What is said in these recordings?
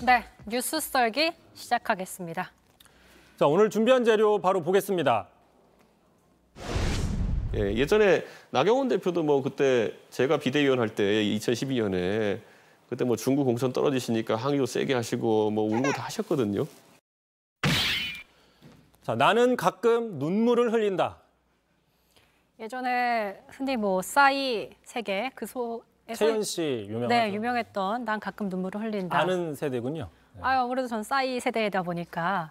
네, 뉴스 썰기 시작하겠습니다. 자, 오늘 준비한 재료 바로 보겠습니다. 예, 예전에 나경원 대표도 뭐 그때 제가 비대위원 할때 2012년에 그때 뭐 중국 공천 떨어지시니까 항의도 세게 하시고 뭐 울고 다 하셨거든요. 자, 나는 가끔 눈물을 흘린다. 예전에 흔히 뭐 싸이 세계 그소 채연 예, 씨 유명한 네 유명했던 난 가끔 눈물을 흘린다 아는 세대군요. 네. 아유 아무래도 전 싸이 세대다 이 보니까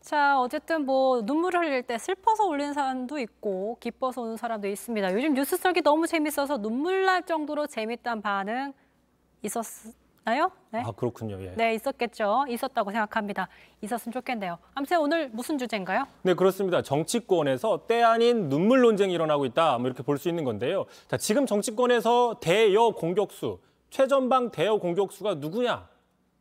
자 어쨌든 뭐 눈물을 흘릴 때 슬퍼서 울린 사람도 있고 기뻐서 우는 사람도 있습니다. 요즘 뉴스 설기 너무 재밌어서 눈물 날 정도로 재밌다는 반응 있었. 있나요? 네. 아 그렇군요. 예. 네, 있었겠죠. 있었다고 생각합니다. 있었으면 좋겠네요. 아무튼 오늘 무슨 주제인가요? 네, 그렇습니다. 정치권에서 때 아닌 눈물 논쟁이 일어나고 있다. 뭐 이렇게 볼 수 있는 건데요. 자, 지금 정치권에서 대여 공격수, 최전방 대여 공격수가 누구냐?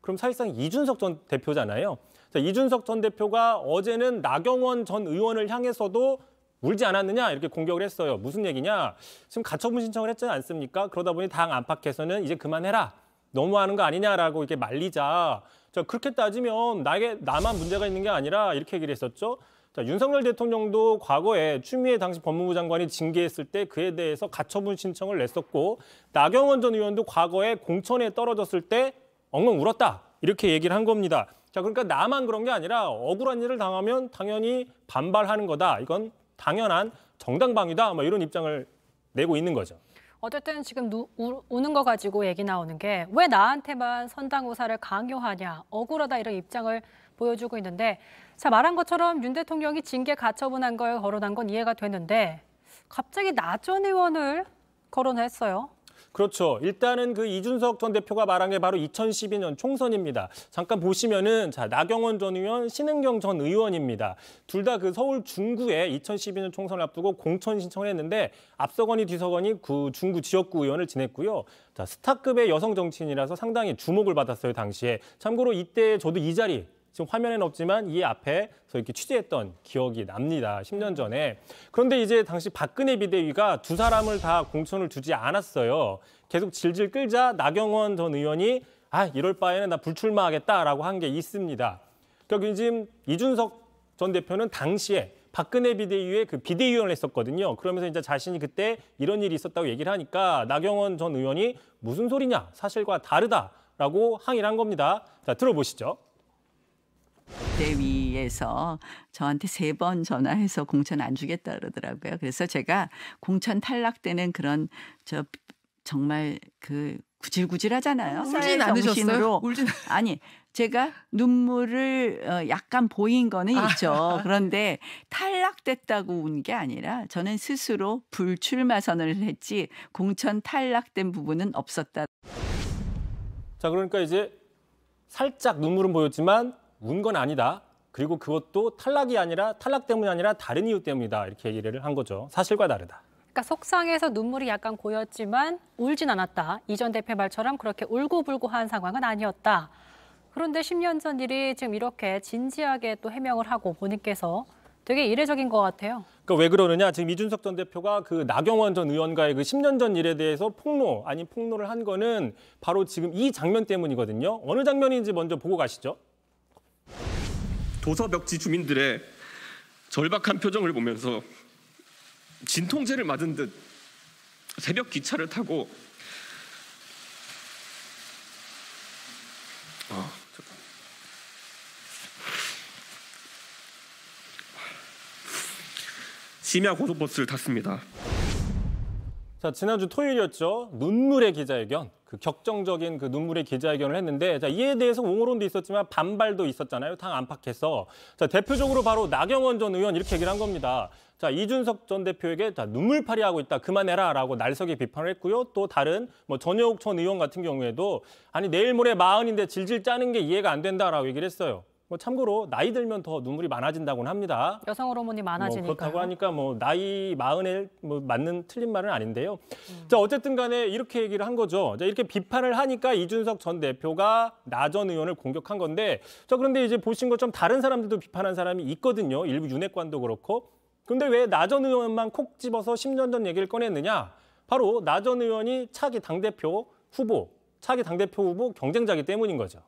그럼 사실상 이준석 전 대표잖아요. 자, 이준석 전 대표가 어제는 나경원 전 의원을 향해서도 울지 않았느냐 이렇게 공격을 했어요. 무슨 얘기냐? 지금 가처분 신청을 했지 않습니까? 그러다 보니 당 안팎에서는 이제 그만해라. 너무하는 거 아니냐라고 이렇게 말리자. 자, 그렇게 따지면 나게 나만 문제가 있는 게 아니라 이렇게 얘기를 했었죠. 자, 윤석열 대통령도 과거에 추미애 당시 법무부 장관이 징계했을 때 그에 대해서 가처분 신청을 냈었고 나경원 전 의원도 과거에 공천에 떨어졌을 때 엉엉 울었다. 이렇게 얘기를 한 겁니다. 자, 그러니까 나만 그런 게 아니라 억울한 일을 당하면 당연히 반발하는 거다. 이건 당연한 정당방위다. 뭐 이런 입장을 내고 있는 거죠. 어쨌든 지금 누, 우, 우 는거 가지고 얘기 나오는 게 왜 나한테만 선당우사를 강요하냐 억울하다 이런 입장을 보여주고 있는데 자 말한 것처럼 윤 대통령이 징계 가처분한 걸 거론한 건 이해가 되는데 갑자기 나 전 의원을 거론했어요. 그렇죠. 일단은 그 이준석 전 대표가 말한 게 바로 2012년 총선입니다. 잠깐 보시면은 자 나경원 전 의원, 신은경 전 의원입니다. 둘 다 그 서울 중구에 2012년 총선을 앞두고 공천 신청했는데 앞서거니 뒤서거니 그 중구 지역구 의원을 지냈고요. 자 스타급의 여성 정치인이라서 상당히 주목을 받았어요 당시에. 참고로 이때 저도 이 자리 지금 화면에는 없지만 이 앞에서 이렇게 취재했던 기억이 납니다. 10년 전에. 그런데 이제 당시 박근혜 비대위가 두 사람을 다 공천을 주지 않았어요. 계속 질질 끌자 나경원 전 의원이 아 이럴 바에는 나 불출마하겠다라고 한 게 있습니다. 결국 지금 이준석 전 대표는 당시에 박근혜 비대위의 그 비대위원을 했었거든요. 그러면서 이제 자신이 그때 이런 일이 있었다고 얘기를 하니까 나경원 전 의원이 무슨 소리냐 사실과 다르다라고 항의를 한 겁니다. 자 들어보시죠. 대위에서 저한테 세 번 전화해서 공천 안 주겠다 그러더라고요. 그래서 제가 공천 탈락되는 그런 저 정말 그 구질구질하잖아요. 아, 울진 않으셨어요? 울진 아니 제가 눈물을 어, 약간 보인 거는 아. 있죠. 그런데 탈락됐다고 운 게 아니라 저는 스스로 불출마 선언을 했지 공천 탈락된 부분은 없었다. 자 그러니까 이제 살짝 눈물은 보였지만 운건 아니다. 그리고 그것도 탈락이 아니라 탈락 때문이 아니라 다른 이유 때문이다. 이렇게 얘기를 한 거죠. 사실과 다르다. 그러니까 속상해서 눈물이 약간 고였지만 울진 않았다. 이전 대표 말처럼 그렇게 울고불고한 상황은 아니었다. 그런데 10년 전 일이 지금 이렇게 진지하게 또 해명을 하고 본인께서 되게 이례적인 것 같아요. 그러니까 왜 그러느냐? 지금 이준석 전 대표가 그 나경원 전 의원과의 그 10년 전 일에 대해서 폭로 아니 폭로를 한 거는 바로 지금 이 장면 때문이거든요. 어느 장면인지 먼저 보고 가시죠. 도서벽지 주민들의 절박한 표정을 보면서 진통제를 맞은 듯 새벽 기차를 타고 어, 심야 고속버스를 탔습니다. 자, 지난주 토요일이었죠. 눈물의 기자회견. 그 격정적인 그 눈물의 기자회견을 했는데 자, 이에 대해서 옹호론도 있었지만 반발도 있었잖아요. 당 안팎에서. 자, 대표적으로 바로 나경원 전 의원 이렇게 얘기를 한 겁니다. 자, 이준석 전 대표에게 자, 눈물팔이 하고 있다. 그만해라. 라고 날석에 비판을 했고요. 또 다른 뭐 전여옥 전 의원 같은 경우에도 아니, 내일 모레 마흔인데 질질 짜는 게 이해가 안 된다라고 얘기를 했어요. 뭐 참고로 나이 들면 더 눈물이 많아진다고는 합니다. 여성 호르몬이 많아지니까 뭐 그렇다고 하니까 뭐 나이 마흔에 뭐 맞는 틀린 말은 아닌데요. 음. 자 어쨌든간에 이렇게 얘기를 한 거죠. 자 이렇게 비판을 하니까 이준석 전 대표가 나 전 의원을 공격한 건데 자 그런데 이제 보신 것처럼 다른 사람들도 비판한 사람이 있거든요. 일부 윤핵관도 그렇고. 근데 왜 나 전 의원만 콕 집어서 10년 전 얘기를 꺼냈느냐? 바로 나 전 의원이 차기 당대표 후보, 차기 당대표 후보 경쟁자기 때문인 거죠.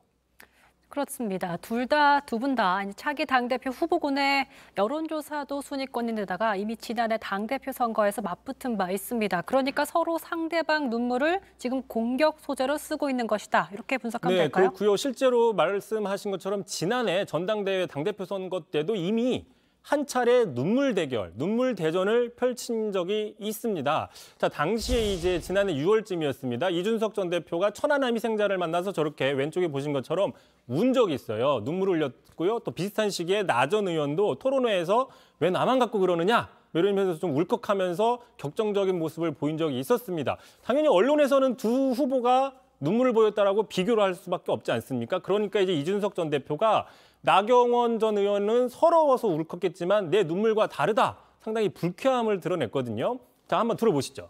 그렇습니다. 둘다두 분 다 차기 당대표 후보군의 여론조사도 순위권인데다가 이미 지난해 당대표 선거에서 맞붙은 바 있습니다. 그러니까 서로 상대방 눈물을 지금 공격 소재로 쓰고 있는 것이다. 이렇게 분석하면 네, 될까요? 그렇고요. 실제로 말씀하신 것처럼 지난해 전당대회 당대표 선거 때도 이미 한 차례 눈물 대결, 눈물 대전을 펼친 적이 있습니다. 자, 당시에 이제 지난해 6월쯤이었습니다. 이준석 전 대표가 천안함 희생자를 만나서 저렇게 왼쪽에 보신 것처럼 운 적이 있어요. 눈물 흘렸고요. 또 비슷한 시기에 나전 의원도 토론회에서 왜 나만 갖고 그러느냐? 이러면서 좀 울컥하면서 격정적인 모습을 보인 적이 있었습니다. 당연히 언론에서는 두 후보가 눈물을 보였다라고 비교를 할 수밖에 없지 않습니까? 그러니까 이제 이준석 전 대표가 나경원 전 의원은 서러워서 울컥했지만 내 눈물과 다르다. 상당히 불쾌함을 드러냈거든요. 자, 한번 들어보시죠.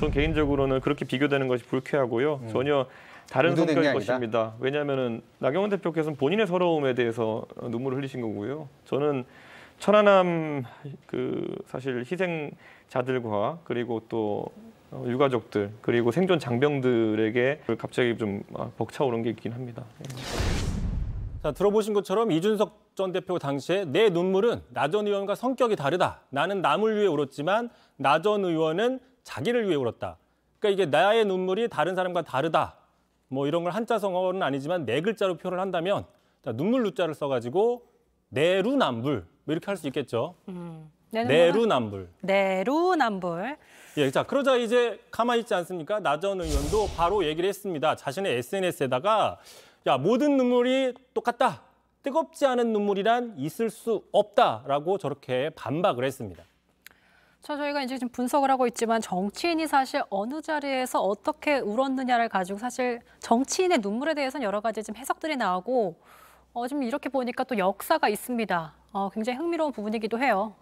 전 개인적으로는 그렇게 비교되는 것이 불쾌하고요. 음. 전혀 다른 성격인 것입니다. 왜냐하면 나경원 대표께서는 본인의 서러움에 대해서 어, 눈물을 흘리신 거고요. 저는 천안함 그 사실 희생자들과 그리고 또 어, 유가족들 그리고 생존 장병들에게 갑자기 좀 아, 벅차오른 게 있긴 합니다. 자, 들어보신 것처럼 이준석 전 대표 당시에 내 눈물은 나전 의원과 성격이 다르다. 나는 남을 위해 울었지만 나전 의원은 자기를 위해 울었다. 그러니까 이게 나의 눈물이 다른 사람과 다르다. 뭐 이런 걸 한자 성어는 아니지만 네 글자로 표현을 한다면 자, 눈물 루자를 써가지고 내루남불 뭐 이렇게 할 수 있겠죠. 음, 네, 내루남불. 내루남불. 예, 자 그러자 이제 가만히 있지 않습니까? 나전 의원도 바로 얘기를 했습니다. 자신의 SNS에다가 야 모든 눈물이 똑같다. 뜨겁지 않은 눈물이란 있을 수 없다라고 저렇게 반박을 했습니다. 자, 저희가 이제 지금 분석을 하고 있지만 정치인이 사실 어느 자리에서 어떻게 울었느냐를 가지고 사실 정치인의 눈물에 대해서는 여러 가지 좀 해석들이 나오고 어, 지금 이렇게 보니까 또 역사가 있습니다. 어, 굉장히 흥미로운 부분이기도 해요.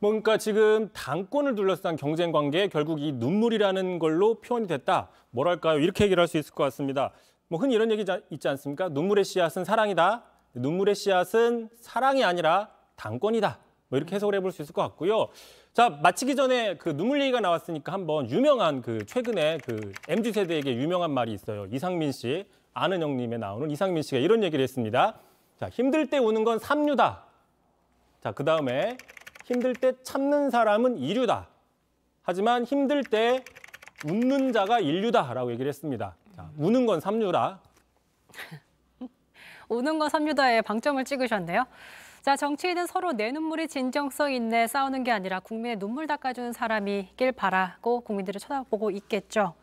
뭔가 뭐, 그러니까 지금 당권을 둘러싼 경쟁 관계 결국 이 눈물이라는 걸로 표현이 됐다. 뭐랄까요? 이렇게 얘기를 할 수 있을 것 같습니다. 뭐 흔히 이런 얘기 있지 않습니까? 눈물의 씨앗은 사랑이다. 눈물의 씨앗은 사랑이 아니라 당권이다. 뭐 이렇게 해석을 해볼 수 있을 것 같고요. 자 마치기 전에 그 눈물 얘기가 나왔으니까 한번 유명한 그 최근에 그 mz 세대에게 유명한 말이 있어요. 이상민 씨 아는 형님에 나오는 이상민 씨가 이런 얘기를 했습니다. 자 힘들 때 우는 건 삼류다. 자그 다음에 힘들 때 참는 사람은 이류다. 하지만 힘들 때 웃는 자가 인류다라고 얘기를 했습니다. 자, 우는 건 삼류라. 우는 건 삼류다에 방점을 찍으셨네요. 자, 정치인은 서로 내 눈물이 진정성 있네 싸우는 게 아니라 국민의 눈물 닦아주는 사람이길 바라고 국민들을 쳐다보고 있겠죠.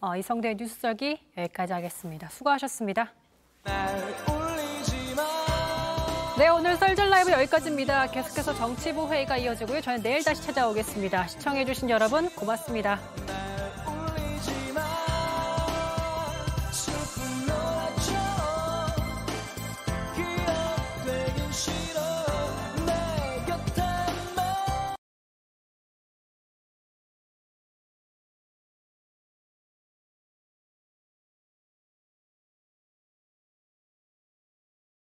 어, 이성대 뉴스석이 여기까지 하겠습니다. 수고하셨습니다. 네, 오늘 썰전 라이브 여기까지입니다. 계속해서 정치부 회의가 이어지고요. 저는 내일 다시 찾아오겠습니다. 시청해주신 여러분 고맙습니다.